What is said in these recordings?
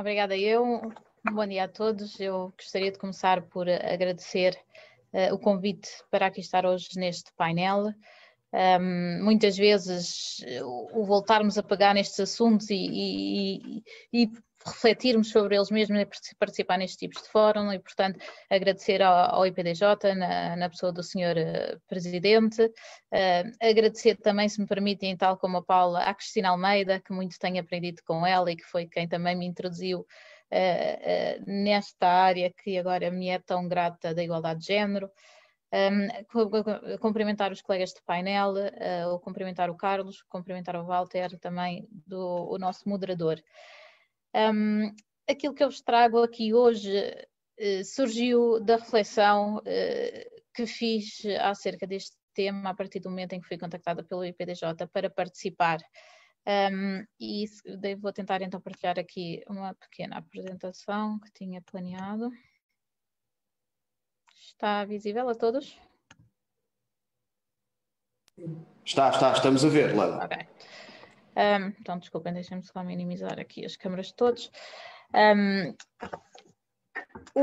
Obrigada. Eu, bom dia a todos. Eu gostaria de começar por agradecer uh, o convite para aqui estar hoje neste painel. Um, muitas vezes eh, o voltarmos a pegar nestes assuntos e, e, e, refletirmos sobre eles mesmos e participar nestes tipos de fórum e, portanto, agradecer ao, ao IPDJ, na, na pessoa do Sr. Eh, presidente, uh, agradecer também, se me permitem, tal como a Paula, à Cristina Almeida, que muito tenho aprendido com ela e que foi quem também me introduziu uh, uh, nesta área que agora me é tão grata da igualdade de género. Um, cumprimentar os colegas de painel, uh, cumprimentar o Carlos, cumprimentar o Walter, também do, o nosso moderador. Um, aquilo que eu vos trago aqui hoje eh, surgiu da reflexão eh, que fiz acerca deste tema a partir do momento em que fui contactada pelo IPDJ para participar. Um, e vou tentar então partilhar aqui uma pequena apresentação que tinha planeado. Está visível a todos? Está, está, estamos a ver, Lana. Okay. Um, então, desculpem, deixem-me só minimizar aqui as câmaras de todos. Um,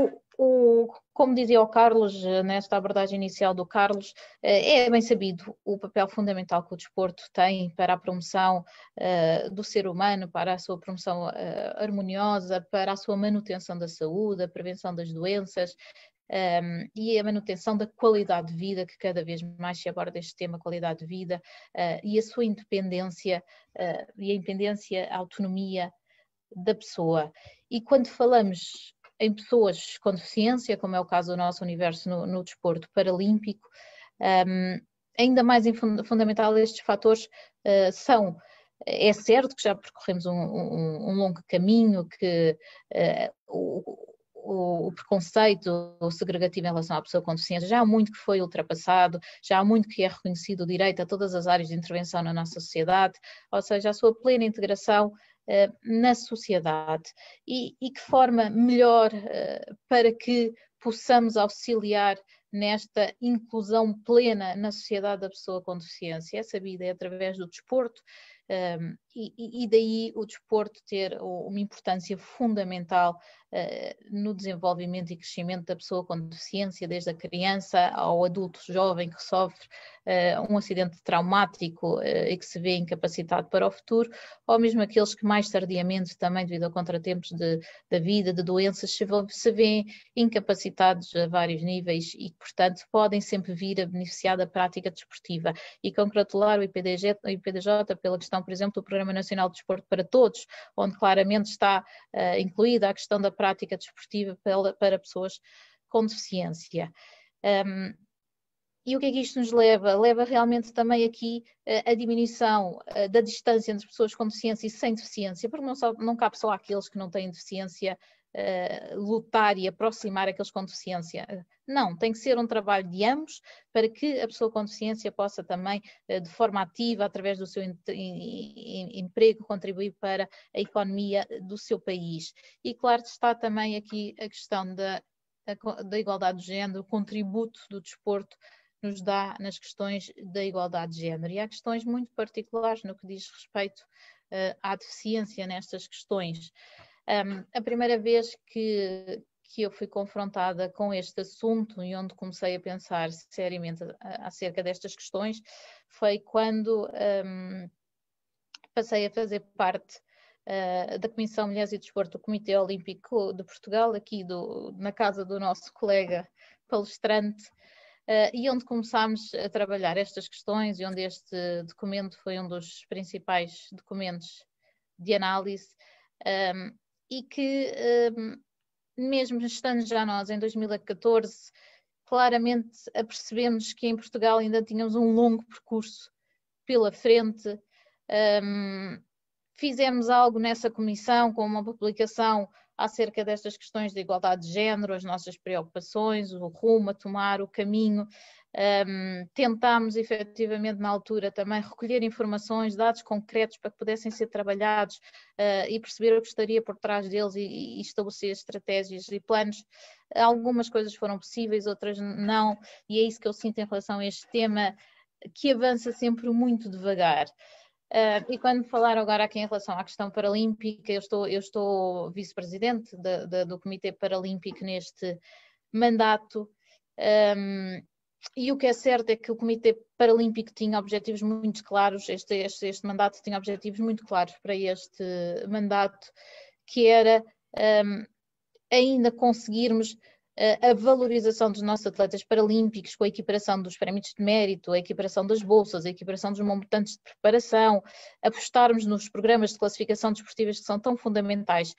o, o, como dizia o Carlos, eh, nesta abordagem inicial do Carlos, eh, é bem sabido o papel fundamental que o desporto tem para a promoção uh, do ser humano, para a sua promoção uh, harmoniosa, para a sua manutenção da saúde, a prevenção das doenças, um, e a manutenção da qualidade de vida, que cada vez mais se aborda este tema, qualidade de vida, uh, e a sua independência, uh, e a independência, a autonomia da pessoa. E quando falamos em pessoas com deficiência, como é o caso do nosso universo no, no desporto paralímpico, um, ainda mais fundamental estes fatores uh, são é certo que já percorremos um, um, um longo caminho, que o, o, preconceito segregativo em relação à pessoa com deficiência já há muito que foi ultrapassado, já há muito que é reconhecido o direito a todas as áreas de intervenção na nossa sociedade, ou seja, a sua plena integração uh, na sociedade. E, e, que forma melhor uh, para que possamos auxiliar nesta inclusão plena na sociedade da pessoa com deficiência. Essa vida é através do desporto um, eh, e, e, daí o desporto ter uma importância fundamental eh, no desenvolvimento e crescimento da pessoa com deficiência, desde a criança ao adulto jovem que sofre eh, um acidente traumático eh, e que se vê incapacitado para o futuro, ou mesmo aqueles que mais tardiamente, também devido a contratempos de, da vida, de doenças, se, se vêem incapacitados a vários níveis e, portanto, podem sempre vir a beneficiar da prática desportiva. E congratular o IPDJ, o IPDJ pela questão, por exemplo, do Programa Nacional de Desporto para Todos, onde claramente está uh, incluída a questão da prática desportiva para, para pessoas com deficiência. Um, e o que é que isto nos leva? Leva realmente também aqui uh, a diminuição uh, da distância entre pessoas com deficiência e sem deficiência, porque não, só, não cabe só àqueles que não têm deficiência eh, lutar e aproximar aqueles com deficiência. Não, tem que ser um trabalho de ambos para que a pessoa com deficiência possa também, eh, de forma ativa, através do seu emprego, contribuir para a economia do seu país. E claro está também aqui a questão da, da igualdade de género, o contributo do desporto nos dá nas questões da igualdade de género. E há questões muito particulares no que diz respeito uh, à deficiência nestas questões. Um, a primeira vez que, que eu fui confrontada com este assunto e onde comecei a pensar seriamente acerca destas questões foi quando um, passei a fazer parte uh, da Comissão Mulheres e Desporto do Comitê Olímpico de Portugal, aqui do, na casa do nosso colega palestrante, uh, e onde começámos a trabalhar estas questões e onde este documento foi um dos principais documentos de análise. Um, e que, hum, mesmo estando já nós em 2014, claramente apercebemos que em Portugal ainda tínhamos um longo percurso pela frente. Um, fizemos algo nessa comissão com uma publicação acerca destas questões de igualdade de género, as nossas preocupações, o rumo a tomar, o caminho. Um, tentámos efetivamente na altura também recolher informações, dados concretos para que pudessem ser trabalhados uh, e perceber o que estaria por trás deles e, e estabelecer estratégias e planos. Algumas coisas foram possíveis, outras não, e é isso que eu sinto em relação a este tema que avança sempre muito devagar. Uh, e quando falaram agora aqui em relação à questão paralímpica, eu estou, eu estou vice-presidente do Comitê Paralímpico neste mandato, um, e o que é certo é que o Comitê Paralímpico tinha objetivos muito claros, este, este, este mandato tinha objetivos muito claros para este mandato, que era um, ainda conseguirmos a valorização dos nossos atletas paralímpicos com a equiparação dos prémios de mérito, a equiparação das bolsas, a equiparação dos montantes de preparação, apostarmos nos programas de classificação desportivas que são tão fundamentais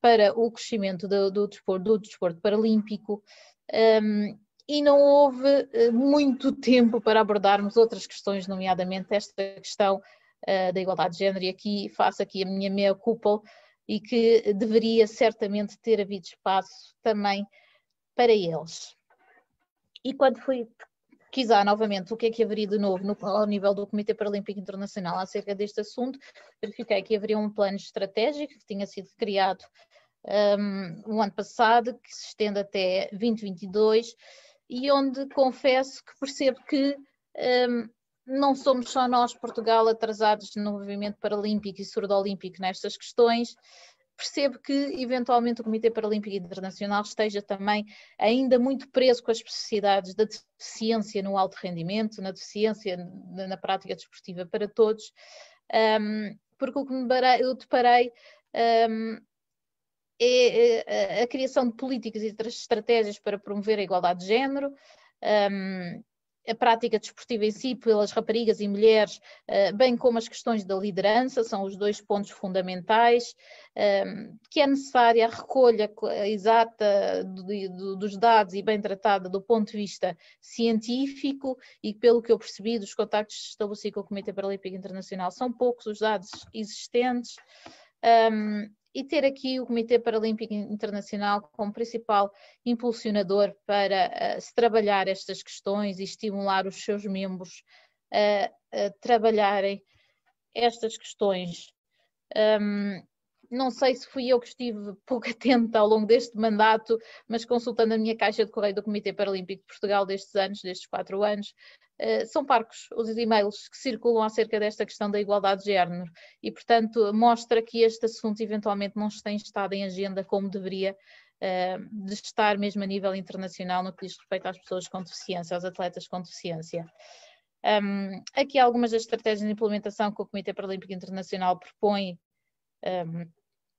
para o crescimento do, do, desporto, do desporto paralímpico. Um, e não houve eh, muito tempo para abordarmos outras questões, nomeadamente esta questão uh, da igualdade de género, e aqui faço aqui a minha meia culpa e que deveria certamente ter havido espaço também para eles. E quando fui pesquisar novamente o que é que haveria de novo no, ao nível do Comitê Paralímpico Internacional acerca deste assunto, verifiquei que haveria um plano estratégico que tinha sido criado um, o ano passado, que se estende até 2022, e onde confesso que percebo que um, não somos só nós, Portugal, atrasados no movimento paralímpico e surdo-olímpico nestas questões percebo que eventualmente o Comitê Paralímpico Internacional esteja também ainda muito preso com as especificidades da deficiência no alto rendimento, na deficiência na prática desportiva para todos, um, porque o que me eu deparei um, é, é a criação de políticas e de estratégias para promover a igualdade de género, um, a prática desportiva em si pelas raparigas e mulheres, eh, bem como as questões da liderança, são os dois pontos fundamentais, ehm, que é necessária a recolha exata dos dados e bem tratada do ponto de vista científico e pelo que eu percebi dos contactos que estabeleci com o Comitê Paralímpico Internacional, são poucos os dados existentes. Ehm, e ter aqui o Comitê Paralímpico Internacional como principal impulsionador para uh, se trabalhar estas questões e estimular os seus membros a, eh, a trabalharem estas questões. Um, não sei se fui eu que estive pouco atenta ao longo deste mandato, mas consultando a minha caixa de correio do Comitê Paralímpico de Portugal destes anos, destes quatro anos, eh, são parcos os e-mails que circulam acerca desta questão da igualdade de género e, portanto, mostra que este assunto eventualmente não tem estado em agenda como deveria eh, de estar mesmo a nível internacional no que diz respeito às pessoas com deficiência, aos atletas com deficiência. Um, aqui algumas das estratégias de implementação que o Comitê Paralímpico Internacional propõe um,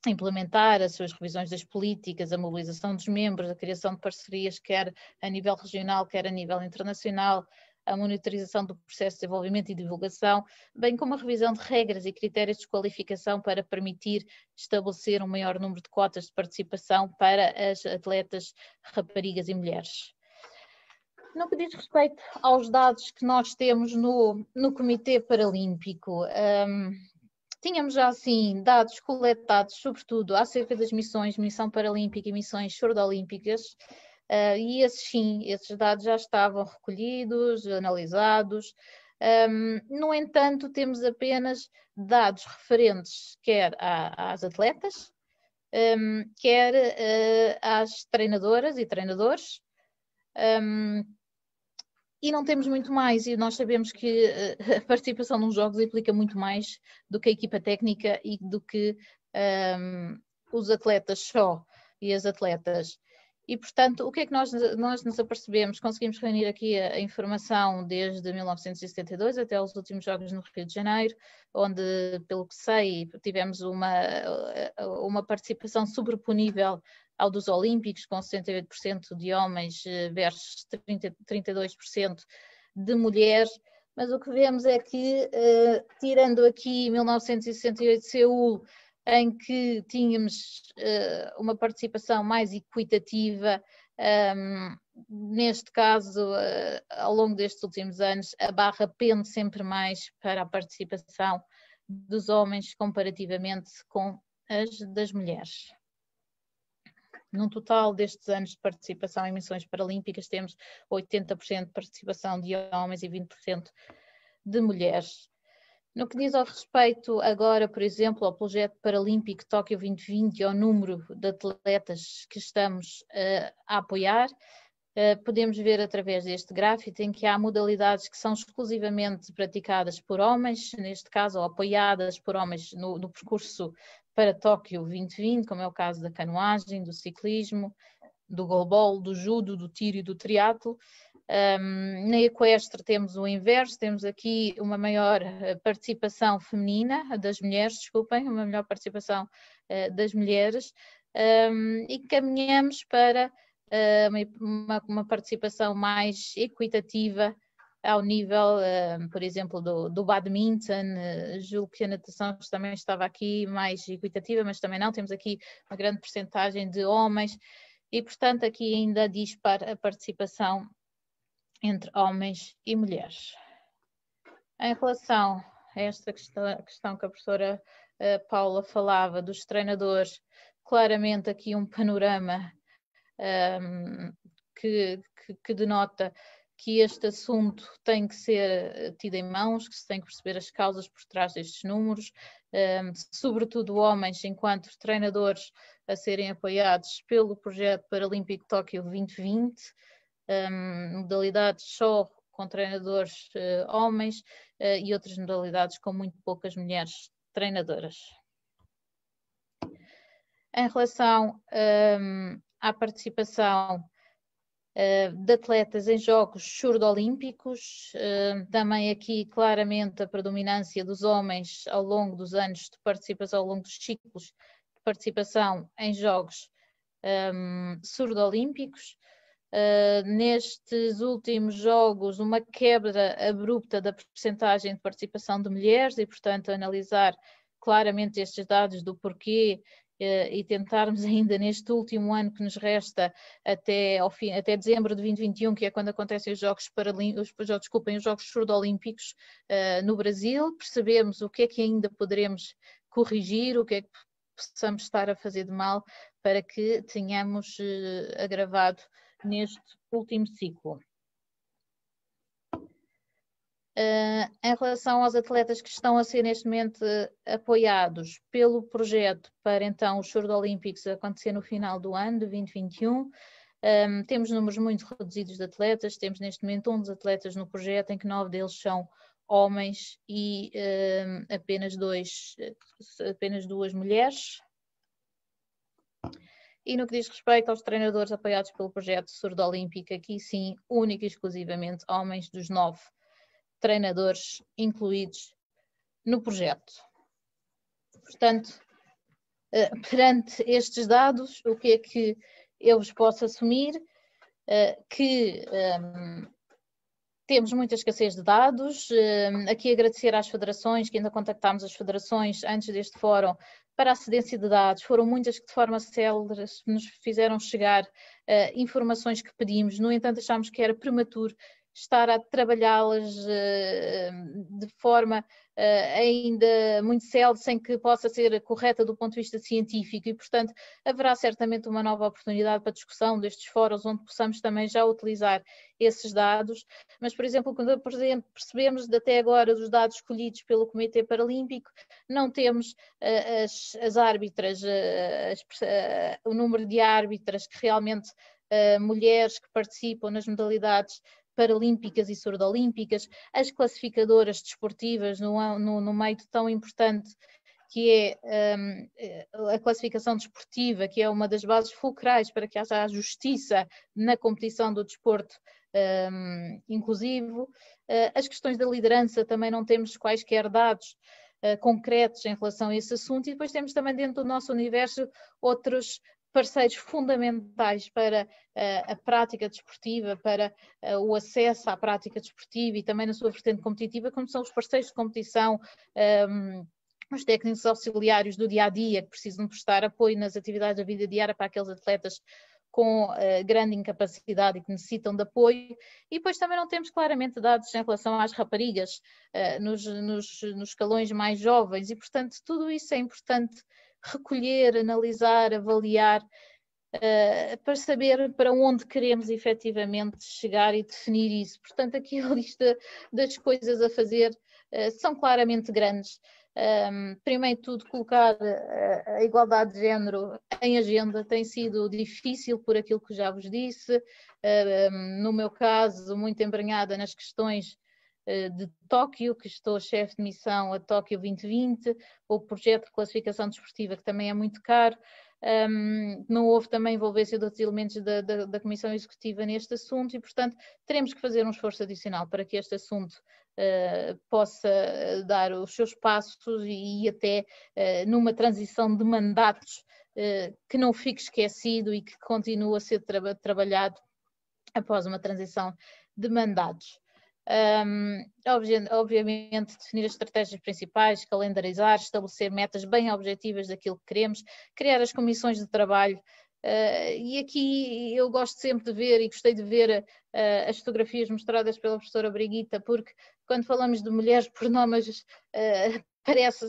implementar, as suas revisões das políticas, a mobilização dos membros, a criação de parcerias, quer a nível regional, quer a nível internacional, a monitorização do processo de desenvolvimento e divulgação, bem como a revisão de regras e critérios de qualificação para permitir estabelecer um maior número de cotas de participação para as atletas raparigas e mulheres. No que diz respeito aos dados que nós temos no, no Comitê Paralímpico, um, tínhamos já assim dados coletados, sobretudo acerca das missões, missão paralímpica e missões surdo-olímpicas, Uh, e esses sim, esses dados já estavam recolhidos, analisados. Um, no entanto, temos apenas dados referentes quer a, às atletas, um, quer uh, às treinadoras e treinadores. Um, e não temos muito mais, e nós sabemos que ah, a participação nos jogos implica muito mais do que a equipa técnica e do que os atletas só e as atletas. E, portanto, o que é que nós, nós nos apercebemos? Conseguimos reunir aqui a, a informação desde 1972 até os últimos Jogos no Rio de Janeiro, onde, pelo que sei, tivemos uma, eh, uma participação sobreponível ao dos Olímpicos, com 68% de homens eh, versus 30, 32% de mulheres. Mas o que vemos é que, eh, tirando aqui 1968 Seul, em que tínhamos uh, uma participação mais equitativa. Um, ehm, neste caso, uh, ao longo destes últimos anos, a barra pende sempre mais para a participação dos homens comparativamente com as das mulheres. Num total destes anos de participação em missões paralímpicas, temos 80% de participação de homens e 20% de mulheres. No que diz ao respeito agora, por exemplo, ao projeto paralímpico Tóquio 2020 e ao número de atletas que estamos uh, a apoiar, uh, podemos ver através deste gráfico em que há modalidades que são exclusivamente praticadas por homens, neste caso, ou apoiadas por homens no, no percurso para Tóquio 2020, como é o caso da canoagem, do ciclismo, do golbol, do judo, do tiro e do triatlo. Um, na Equestre temos o inverso, temos aqui uma maior eh, participação feminina, das mulheres, desculpem, uma melhor participação uh, das mulheres, um, e caminhamos para uh, uma, uma, participação mais equitativa ao nível, uh, por exemplo, do, do badminton, julgo que a natação também estava aqui mais equitativa, mas também não, temos aqui uma grande percentagem de homens, e portanto aqui ainda dispara a participação entre homens e mulheres. Em relação a esta questão, questão que a professora uh, Paula falava dos treinadores, claramente aqui um panorama um, ehm, que, que, que denota que este assunto tem que ser eh, tido em mãos, que se tem que perceber as causas por trás destes números, um, ehm, sobretudo homens, enquanto treinadores a serem apoiados pelo projeto Paralímpico Tóquio 2020, um, modalidades só com treinadores uh, homens uh, e outras modalidades com muito poucas mulheres treinadoras. Em relação um, à participação eh, de atletas em Jogos Surdo-Olímpicos. Também aqui claramente a predominância dos homens ao longo dos anos de participação, ao longo dos ciclos de participação em Jogos um, Surdo-Olímpicos. Uh, nestes últimos jogos, uma quebra abrupta da percentagem de participação de mulheres e, portanto, analisar claramente estes dados do porquê ah, e tentarmos ainda neste último ano que nos resta até ao fim, até dezembro de 2021, que é quando acontecem os Jogos Paralímpicos, desculpem, os Jogos Surdo-Olímpicos uh, ah, no Brasil, percebemos o que é que ainda poderemos corrigir, o que é que possamos estar a fazer de mal para que tenhamos uh, agravado neste último ciclo. Uh, em relação aos atletas que estão a ser neste momento ah, apoiados pelo projeto para então os Jogos Olímpicos acontecer no final do ano de 2021, um, ah, temos números muito reduzidos de atletas, temos neste momento um dos atletas no projeto, em que nove deles são homens e um, apenas, dois, apenas duas mulheres. E no que diz respeito aos treinadores apoiados pelo projeto Surdo Olímpico, aqui sim, única e exclusivamente homens dos nove treinadores incluídos no projeto. Portanto, eh, perante estes dados, o que é que eu vos posso assumir? Eh, que um, ehm, temos muita escassez de dados. Ehm, aqui agradecer às federações, que ainda contactámos as federações antes deste fórum para a cedência de dados. Foram muitas que, de forma célere, nos fizeram chegar uh, informações que pedimos. No entanto, achámos que era prematuro estar a trabalhá-las eh, de forma eh, ainda muito célebre, sem que possa ser correta do ponto de vista científico e, portanto, haverá certamente uma nova oportunidade para discussão destes fóruns, onde possamos também já utilizar esses dados. Mas, por exemplo, quando percebemos até agora dos dados escolhidos pelo Comitê Paralímpico, não temos eh, as, as árbitras, as, o número de árbitras que realmente mulheres que participam nas modalidades paralímpicas e surdolímpicas, as classificadoras desportivas no, no, no meio tão importante que é um, eh, a classificação desportiva, que é uma das bases fulcrais para que haja a justiça na competição do desporto um, inclusivo. Uh, as questões da liderança também não temos quaisquer dados uh, concretos em relação a esse assunto, e depois temos também dentro do nosso universo outros parceiros fundamentais para eh, a prática desportiva, para eh, o acesso à prática desportiva e também na sua vertente competitiva, como são os parceiros de competição. Um, ehm, os técnicos auxiliares do dia a dia que precisam prestar apoio nas atividades da vida diária para aqueles atletas com uh, grande incapacidade e que necessitam de apoio, e depois também não temos claramente dados em relação às raparigas uh, nos, nos, nos escalões mais jovens, e portanto tudo isso é importante recolher, analisar, avaliar, uh, para saber para onde queremos efetivamente chegar e definir isso. Portanto, aqui a lista das coisas a fazer uh, são claramente grandes. Um, ehm, primeiro tudo, colocar eh, a igualdade de género em agenda tem sido difícil por aquilo que já vos disse. Um, ehm, no meu caso, muito embranhada nas questões eh, de Tóquio, que estou chefe de missão a Tóquio 2020, o projeto de classificação desportiva, que também é muito caro. Um, não houve também envolvência de outros elementos da, da, da, Comissão Executiva neste assunto e, portanto, teremos que fazer um esforço adicional para que este assunto uh, possa eh, dar os seus passos e, e até uh, numa transição de mandatos uh, que não fique esquecido e que continue a ser tra trabalhado após uma transição de mandatos. Um, obviamente, definir as estratégias principais, calendarizar, estabelecer metas bem objetivas daquilo que queremos, criar as comissões de trabalho. Uh, e aqui eu gosto sempre de ver e gostei de ver uh, as fotografias mostradas pela professora Briguita, porque quando falamos de mulheres por nomes, uh, ah, parece,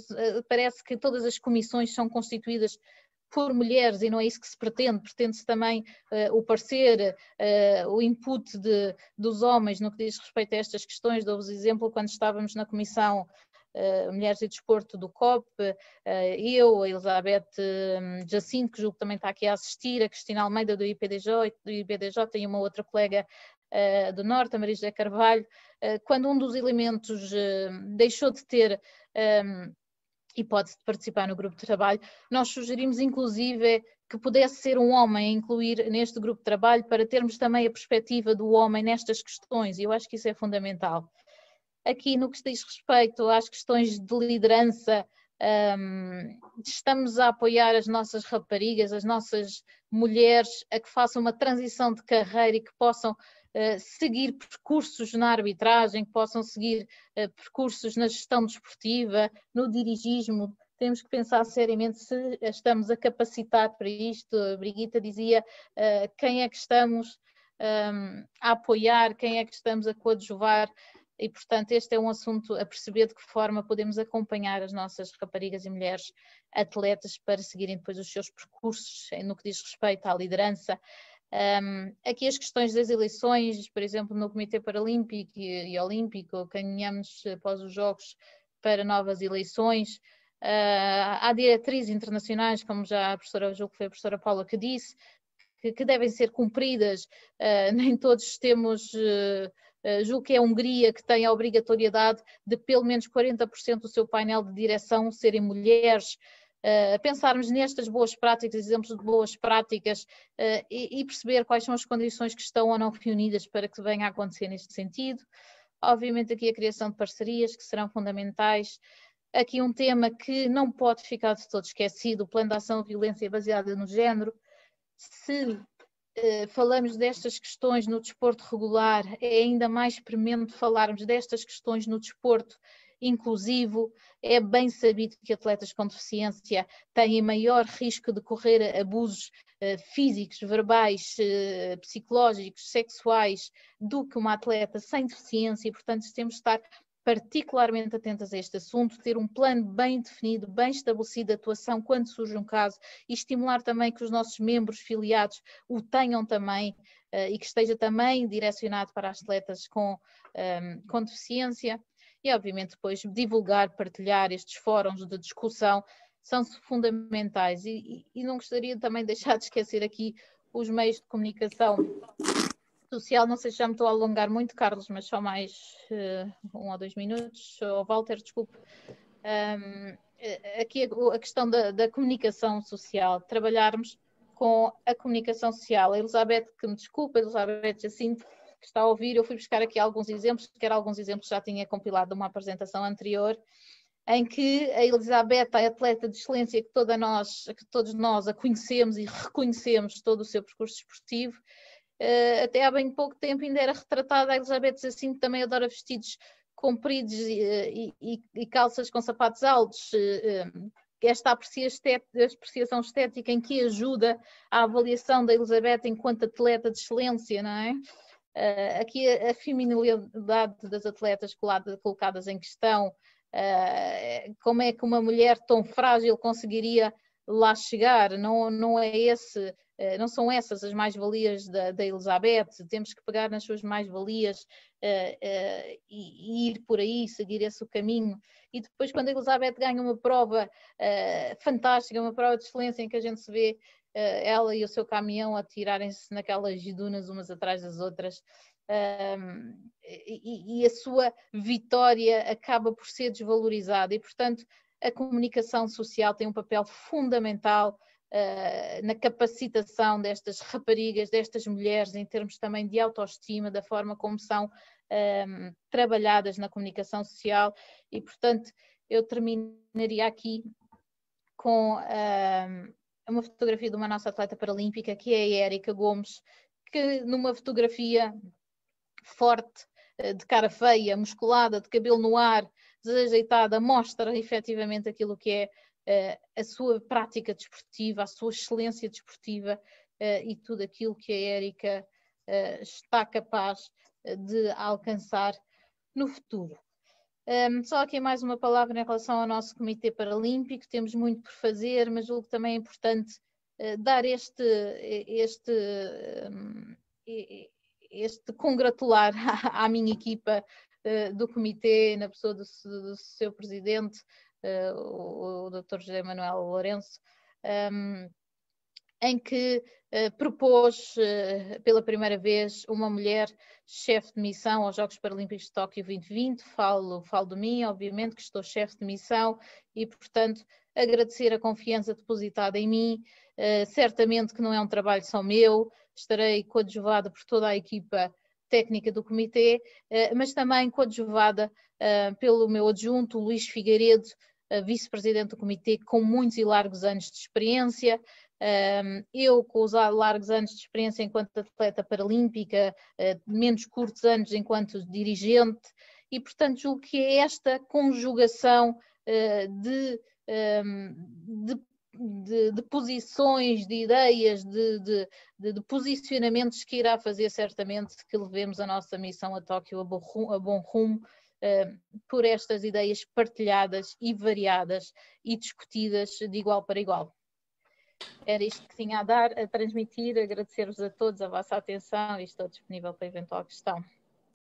parece que todas as comissões são constituídas por mulheres e não é isso que se pretende, pretende-se também uh, o parecer, uh, o input de, dos homens no que diz respeito a estas questões. Dou-vos exemplo, quando estávamos na comissão Uh, Mulheres e Desporto do COP, uh, eu, a Elizabeth hum, Jacinto, que julgo que também está aqui a assistir, a Cristina Almeida do IPDJ, do IPDJ e uma outra colega uh, do Norte, a Maria José Carvalho, quando um dos elementos deixou de ter um, e pode participar no grupo de trabalho. Nós sugerimos, inclusive, que pudesse ser um homem a incluir neste grupo de trabalho para termos também a perspectiva do homem nestas questões, e eu acho que isso é fundamental. Aqui, no que diz respeito às questões de liderança, um, estamos a apoiar as nossas raparigas, as nossas mulheres, a que façam uma transição de carreira e que possam eh, seguir percursos na arbitragem, que possam seguir uh, percursos na gestão desportiva, no dirigismo. Temos que pensar seriamente se estamos a capacitar para isto. A Brigita dizia uh, quem é que estamos um, ehm, a apoiar, quem é que estamos a coadjuvar e, portanto, este é um assunto a perceber de que forma podemos acompanhar as nossas raparigas e mulheres atletas para seguirem depois os seus percursos no que diz respeito à liderança, um, aqui as questões das eleições, por exemplo, no Comitê Paralímpico e, e Olímpico, caminhamos eh, após os Jogos para novas eleições. Uh, há diretrizes internacionais, como já a professora, julgo que foi a professora Paula que disse, que, que devem ser cumpridas, uh, nem todos temos. Uh, julgo que é a Hungria que tem a obrigatoriedade de pelo menos 40% do seu painel de direção serem mulheres uh, pensarmos nestas boas práticas, exemplos de boas práticas uh, e, e, perceber quais são as condições que estão ou não reunidas para que venha a acontecer neste sentido. Obviamente aqui a criação de parcerias que serão fundamentais. Aqui um tema que não pode ficar de todo esquecido, o plano de ação de violência baseada no género. Se Uh, falamos destas questões no desporto regular, é ainda mais premente falarmos destas questões no desporto inclusivo. É bem sabido que atletas com deficiência têm maior risco de correr abusos uh, físicos, verbais, uh, psicológicos, sexuais, do que uma atleta sem deficiência e, portanto, temos de estar particularmente atentas a este assunto, ter um plano bem definido, bem estabelecido de atuação quando surge um caso e estimular também que os nossos membros filiados o tenham também uh, e que esteja também direcionado para atletas com, um, ehm, com deficiência e, obviamente, depois divulgar, partilhar estes fóruns de discussão são fundamentais. E, e não gostaria também de deixar de esquecer aqui os meios de comunicação social. Não sei se já me estou a alongar muito, Carlos, mas só mais uh, um ou dois minutos. Ou oh, Walter, desculpe. Um, eh, aqui a, a questão da, da comunicação social, trabalharmos com a comunicação social. A Elizabeth, que me desculpa, Elizabeth Jacinto, assim, que está a ouvir, eu fui buscar aqui alguns exemplos, quer alguns exemplos já tinha compilado de uma apresentação anterior, em que a Elizabeth, a atleta de excelência que, toda nós, que todos nós a conhecemos e reconhecemos todo o seu percurso desportivo, uh, eh, até há bem pouco tempo ainda era retratada a Elizabeth assim que também adora vestidos compridos e, eh, e, e calças com sapatos altos. Uh, esta apreciação estética em que ajuda a avaliação da Elizabeth enquanto atleta de excelência, não é? Uh, aqui a, a feminilidade das atletas colada, colocadas em questão, uh, como é que uma mulher tão frágil conseguiria lá chegar? Não, não é esse, uh, não são essas as mais-valias da, da, Elizabeth, temos que pegar nas suas mais-valias e, e, ir por aí, seguir esse o caminho. E depois, quando a Elizabeth ganha uma prova fantástica, uma prova de excelência em que a gente se vê eh, ela e o seu caminhão atirarem-se naquelas dunas umas atrás das outras. Um, e, e, a sua vitória acaba por ser desvalorizada, e portanto a comunicação social tem um papel fundamental uh, na capacitação destas raparigas, destas mulheres, em termos também de autoestima, da forma como são um, trabalhadas na comunicação social, e portanto eu terminaria aqui com um, é uma fotografia de uma nossa atleta paralímpica, que é a Érica Gomes, que numa fotografia forte, eh, de cara feia, musculada, de cabelo no ar, desajeitada, mostra efetivamente aquilo que é eh, a sua prática desportiva, a sua excelência desportiva eh, e tudo aquilo que a Érica está capaz de alcançar no futuro. Um, só aqui mais uma palavra em relação ao nosso Comitê Paralímpico, temos muito por fazer, mas julgo também é importante uh, dar este, este, um, este congratular à, à minha equipa uh, do Comitê, na pessoa do, do seu presidente, uh, o, o Dr. José Manuel Lourenço. Um, em que uh, propôs uh, pela primeira vez uma mulher chefe de missão aos Jogos Paralímpicos de Tóquio 2020. Falo, falo de mim, obviamente, que estou chefe de missão e, portanto, agradecer a confiança depositada em mim. Uh, certamente que não é um trabalho só meu, estarei coadjuvada por toda a equipa técnica do comitê, mas também coadjuvada pelo meu adjunto Luís Figueiredo, vice-presidente do comitê com muitos e largos anos de experiência, eu, com os largos anos de experiência enquanto atleta paralímpica, eh, menos curtos anos enquanto dirigente, e portanto julgo que é esta conjugação eh, de, de, de, de posições, de ideias, de, de, posicionamentos que irá fazer certamente que levemos a nossa missão a Tóquio a bom rumo eh, por estas ideias partilhadas e variadas e discutidas de igual para igual. Era isto que tinha a dar, a transmitir, agradecer-vos a todos a vossa atenção e estou disponível para eventual questão.